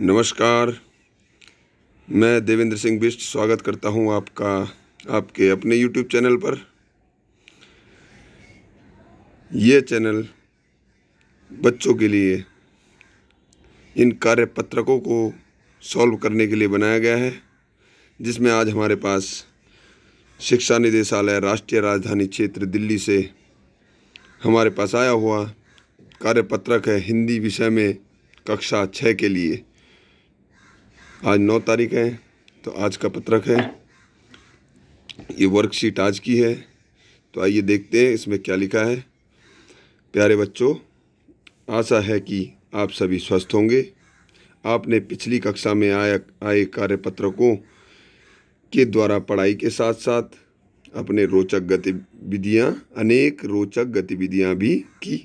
नमस्कार मैं देवेंद्र सिंह बिष्ट स्वागत करता हूं आपका आपके अपने यूट्यूब चैनल पर यह चैनल बच्चों के लिए इन कार्य पत्रकों को सॉल्व करने के लिए बनाया गया है जिसमें आज हमारे पास शिक्षा निदेशालय राष्ट्रीय राजधानी क्षेत्र दिल्ली से हमारे पास आया हुआ कार्य पत्रक है हिंदी विषय में कक्षा छः के लिए आज नौ तारीख है तो आज का पत्रक है ये वर्कशीट आज की है तो आइए देखते हैं इसमें क्या लिखा है प्यारे बच्चों आशा है कि आप सभी स्वस्थ होंगे आपने पिछली कक्षा में आया आए कार्य पत्रकों के द्वारा पढ़ाई के साथ साथ अपने रोचक गतिविधियाँ अनेक रोचक गतिविधियाँ भी की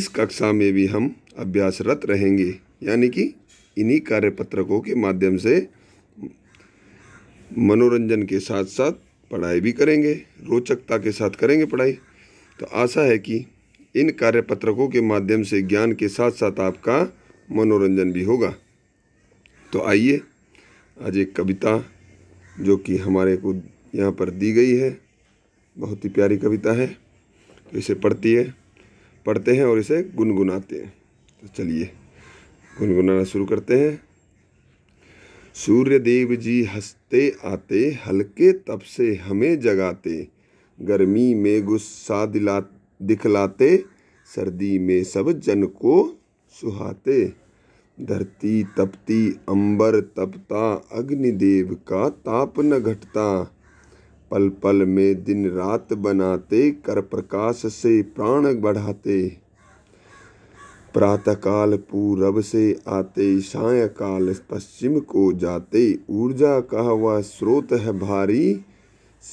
इस कक्षा में भी हम अभ्यासरत रहेंगे यानी कि इन्हीं कार्यपत्रकों के माध्यम से मनोरंजन के साथ साथ पढ़ाई भी करेंगे रोचकता के साथ करेंगे पढ़ाई तो आशा है कि इन कार्यपत्रकों के माध्यम से ज्ञान के साथ साथ आपका मनोरंजन भी होगा तो आइए आज एक कविता जो कि हमारे को यहाँ पर दी गई है बहुत ही प्यारी कविता है तो इसे पढ़ती है पढ़ते हैं और इसे गुनगुनाते हैं तो चलिए गुनगुनाना शुरू करते हैं सूर्य देव जी हंसते आते हल्के तप से हमें जगाते गर्मी में गुस्सा दिला दिखलाते सर्दी में सब जन को सुहाते धरती तपती अंबर तपता अग्निदेव का ताप न घटता पल पल में दिन रात बनाते कर प्रकाश से प्राण बढ़ाते प्रातःकाल पूरब से आते सायकाल पश्चिम को जाते ऊर्जा का वह स्रोत है भारी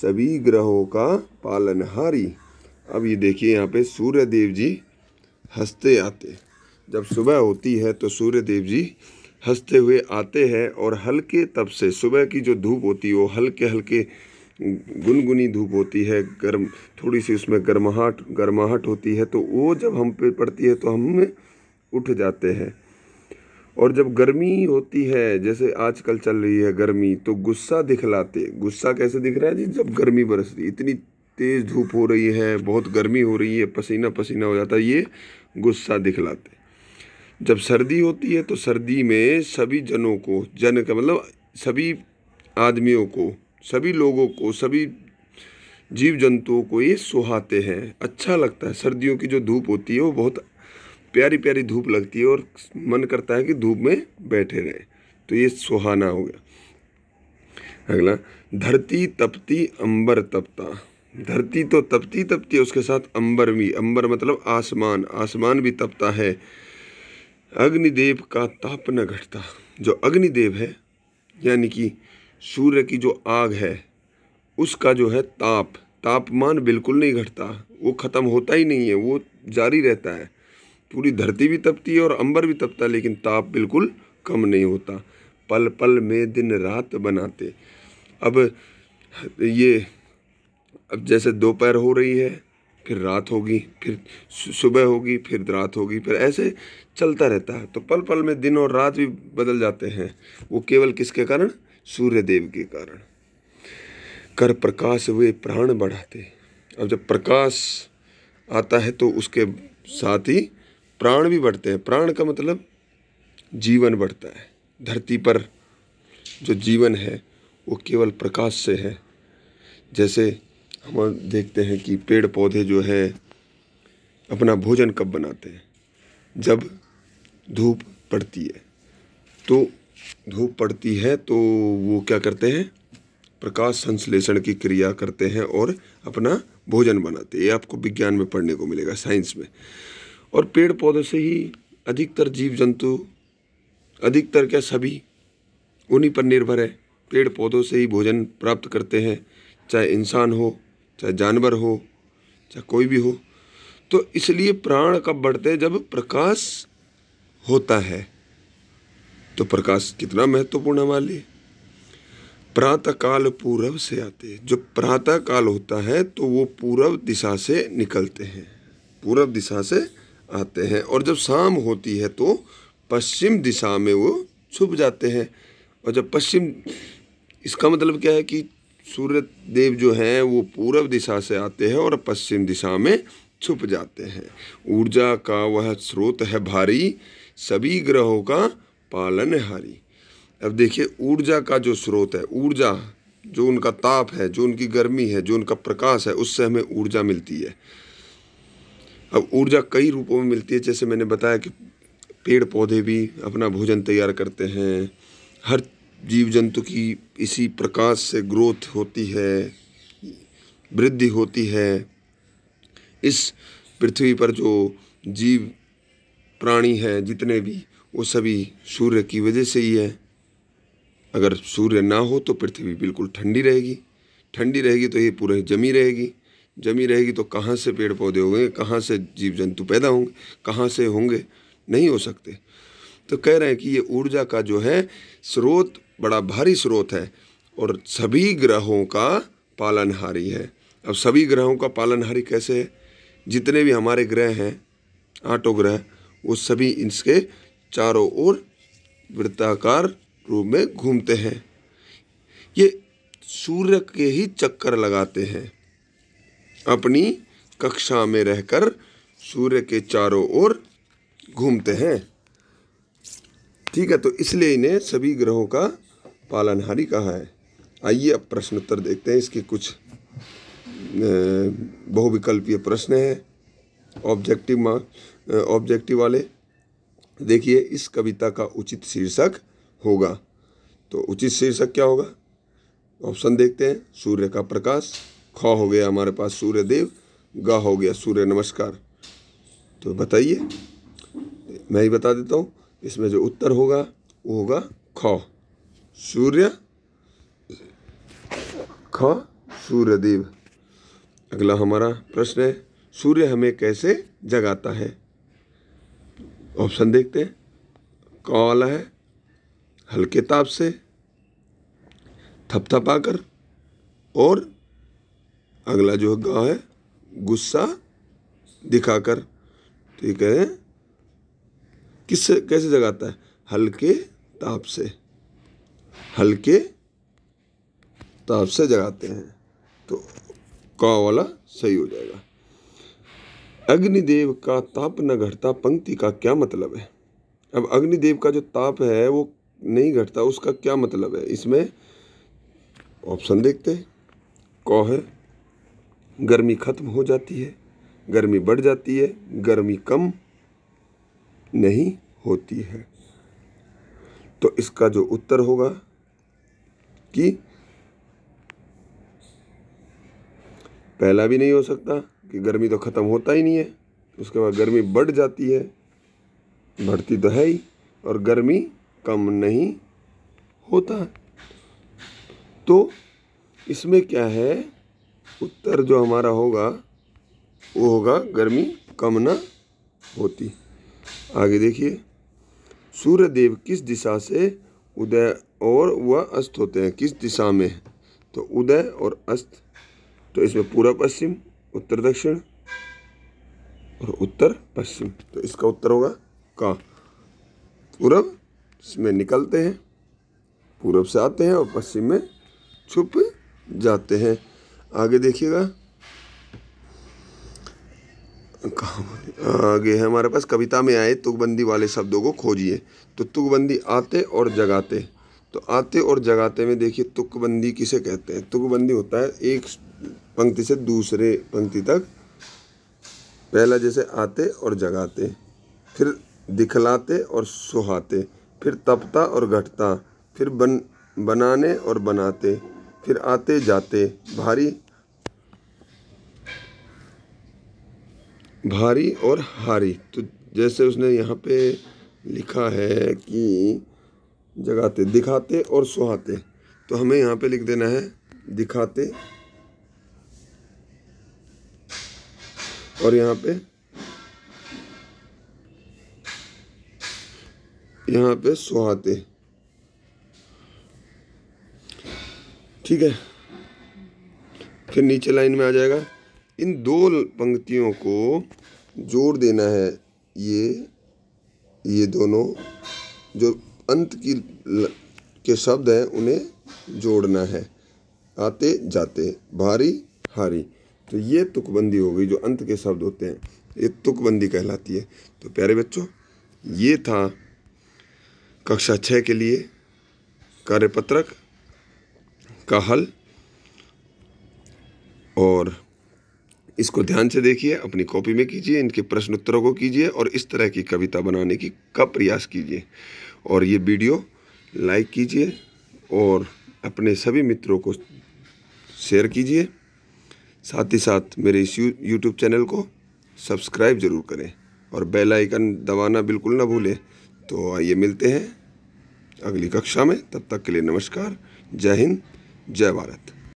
सभी ग्रहों का पालनहारी अब ये देखिए यहाँ पे सूर्य देव जी हंसते आते जब सुबह होती है तो सूर्य देव जी हंसते हुए आते हैं और हल्के तब से सुबह की जो धूप होती है वो हल्के हल्के गुनगुनी धूप होती है गर्म थोड़ी सी उसमें गर्माहट गर्माहट होती है तो वो जब हम पे पड़ती है तो हमें उठ जाते हैं और जब गर्मी होती है जैसे आजकल चल रही है गर्मी तो गुस्सा दिखलाते गुस्सा कैसे दिख रहा है जी जब गर्मी बरस रही इतनी तेज़ धूप हो रही है बहुत गर्मी हो रही है पसीना पसीना हो जाता है ये गुस्सा दिखलाते जब सर्दी होती है तो सर्दी में सभी जनों को जन का मतलब सभी आदमियों को सभी लोगों को सभी जीव जंतुओं को ये सुहाते हैं अच्छा लगता है सर्दियों की जो धूप होती है वो बहुत प्यारी प्यारी धूप लगती है और मन करता है कि धूप में बैठे रहें तो ये सुहाना हो गया अगला धरती तपती अंबर तपता धरती तो तपती तपती उसके साथ अंबर भी अंबर मतलब आसमान आसमान भी तपता है अग्निदेव का ताप न घटता जो अग्निदेव है यानी कि सूर्य की जो आग है उसका जो है ताप तापमान बिल्कुल नहीं घटता वो ख़त्म होता ही नहीं है वो जारी रहता है पूरी धरती भी तपती है और अंबर भी तपता है लेकिन ताप बिल्कुल कम नहीं होता पल पल में दिन रात बनाते अब ये अब जैसे दोपहर हो रही है फिर रात होगी फिर सुबह होगी फिर रात होगी फिर ऐसे चलता रहता है तो पल पल में दिन और रात भी बदल जाते हैं वो केवल किसके कारण सूर्य देव के कारण कर प्रकाश वे प्राण बढ़ाते अब जब प्रकाश आता है तो उसके साथ ही प्राण भी बढ़ते हैं प्राण का मतलब जीवन बढ़ता है धरती पर जो जीवन है वो केवल प्रकाश से है जैसे हम देखते हैं कि पेड़ पौधे जो है अपना भोजन कब बनाते हैं जब धूप पड़ती है तो धूप पड़ती है तो वो क्या करते हैं प्रकाश संश्लेषण की क्रिया करते हैं और अपना भोजन बनाते हैं ये आपको विज्ञान में पढ़ने को मिलेगा साइंस में और पेड़ पौधों से ही अधिकतर जीव जंतु अधिकतर क्या सभी उन्हीं पर निर्भर है पेड़ पौधों से ही भोजन प्राप्त करते हैं चाहे इंसान हो चाहे जानवर हो चाहे कोई भी हो तो इसलिए प्राण कब बढ़ते हैं जब प्रकाश होता है तो प्रकाश कितना महत्वपूर्ण हमारे लिए प्रातः काल पूर्व से आते हैं जो प्रातः काल होता है तो वो पूर्व दिशा से निकलते हैं पूर्व दिशा से आते हैं और जब शाम होती है तो पश्चिम दिशा में वो छुप जाते हैं और जब पश्चिम इसका मतलब क्या है कि सूर्य देव जो हैं वो पूर्व दिशा से आते हैं और पश्चिम दिशा में छुप जाते हैं ऊर्जा का वह स्रोत है भारी सभी ग्रहों का पालन हारी अब देखिए ऊर्जा का जो स्रोत है ऊर्जा जो उनका ताप है जो उनकी गर्मी है जो उनका प्रकाश है उससे हमें ऊर्जा मिलती है अब ऊर्जा कई रूपों में मिलती है जैसे मैंने बताया कि पेड़ पौधे भी अपना भोजन तैयार करते हैं हर जीव जंतु की इसी प्रकाश से ग्रोथ होती है वृद्धि होती है इस पृथ्वी पर जो जीव प्राणी हैं जितने भी वो सभी सूर्य की वजह से ही है अगर सूर्य ना हो तो पृथ्वी बिल्कुल ठंडी रहेगी ठंडी रहेगी तो ये पूरे जमी रहेगी जमी रहेगी तो कहाँ से पेड़ पौधे होंगे कहाँ से जीव जंतु पैदा होंगे कहाँ से होंगे नहीं हो सकते तो कह रहे हैं कि ये ऊर्जा का जो है स्रोत बड़ा भारी स्रोत है और सभी ग्रहों का पालनहारी है अब सभी ग्रहों का पालनहारी कैसे है जितने भी हमारे ग्रह हैं आठों ग्रह वो सभी इसके चारों ओर वृत्ताकार रूप में घूमते हैं ये सूर्य के ही चक्कर लगाते हैं अपनी कक्षा में रहकर सूर्य के चारों ओर घूमते हैं ठीक है तो इसलिए इन्हें सभी ग्रहों का पालनहारी कहा है आइए अब प्रश्न उत्तर देखते हैं इसके कुछ बहुविकल्पीय प्रश्न हैं ऑब्जेक्टिव मार्क ऑब्जेक्टिव वाले देखिए इस कविता का उचित शीर्षक होगा तो उचित शीर्षक क्या होगा ऑप्शन देखते हैं सूर्य का प्रकाश ख हो गया हमारे पास सूर्य देव ग हो गया सूर्य नमस्कार तो बताइए मैं ही बता देता हूँ इसमें जो उत्तर होगा वो होगा ख सूर्य ख सूर्यदेव अगला हमारा प्रश्न है सूर्य हमें कैसे जगाता है ऑप्शन देखते हैं क वाला है हल्के ताप से थपथपाकर और अगला जो गा है गुस्सा दिखाकर ठीक है किससे कैसे जगाता है हल्के ताप से हल्के ताप से जगाते हैं तो का वाला सही हो जाएगा अग्निदेव का ताप न घटता पंक्ति का क्या मतलब है अब अग्निदेव का जो ताप है वो नहीं घटता उसका क्या मतलब है इसमें ऑप्शन देखते हैं क है गर्मी ख़त्म हो जाती है गर्मी बढ़ जाती है गर्मी कम नहीं होती है तो इसका जो उत्तर होगा कि पहला भी नहीं हो सकता कि गर्मी तो ख़त्म होता ही नहीं है उसके बाद गर्मी बढ़ जाती है बढ़ती तो है ही और गर्मी कम नहीं होता तो इसमें क्या है उत्तर जो हमारा होगा वो होगा गर्मी कम ना होती आगे देखिए सूर्य देव किस दिशा से उदय और वह अस्त होते हैं किस दिशा में तो उदय और अस्त तो इसमें पूरा पश्चिम उत्तर दक्षिण और उत्तर पश्चिम तो इसका उत्तर होगा का पूरब इसमें निकलते हैं पूरब से आते हैं और पश्चिम में छुप जाते हैं आगे देखिएगा आगे है हमारे पास कविता में आए तुकबंदी वाले शब्दों को खोजिए तो तुकबंदी आते और जगाते तो आते और जगाते में देखिए तुकबंदी किसे कहते हैं तुकबंदी होता है एक पंक्ति से दूसरे पंक्ति तक पहला जैसे आते और जगाते फिर दिखलाते और सुहाते फिर तपता और घटता फिर बन बनाने और बनाते फिर आते जाते भारी भारी और हारी तो जैसे उसने यहाँ पे लिखा है कि जगाते दिखाते और सुहाते तो हमें यहाँ पे लिख देना है दिखाते और यहाँ पे यहाँ पे सुहाते ठीक है फिर नीचे लाइन में आ जाएगा इन दो पंक्तियों को जोड़ देना है ये ये दोनों जो अंत की ल, के शब्द हैं उन्हें जोड़ना है आते जाते भारी हारी तो ये तुकबंदी हो गई जो अंत के शब्द होते हैं ये तुकबंदी कहलाती है तो प्यारे बच्चों ये था कक्षा छः के लिए कार्यपत्रक का हल और इसको ध्यान से देखिए अपनी कॉपी में कीजिए इनके प्रश्न उत्तरों को कीजिए और इस तरह की कविता बनाने की का प्रयास कीजिए और ये वीडियो लाइक कीजिए और अपने सभी मित्रों को शेयर कीजिए साथ ही साथ मेरे इस यूट्यूब चैनल को सब्सक्राइब ज़रूर करें और बेल आइकन दबाना बिल्कुल ना भूलें तो आइए मिलते हैं अगली कक्षा में तब तक के लिए नमस्कार जय हिंद जय भारत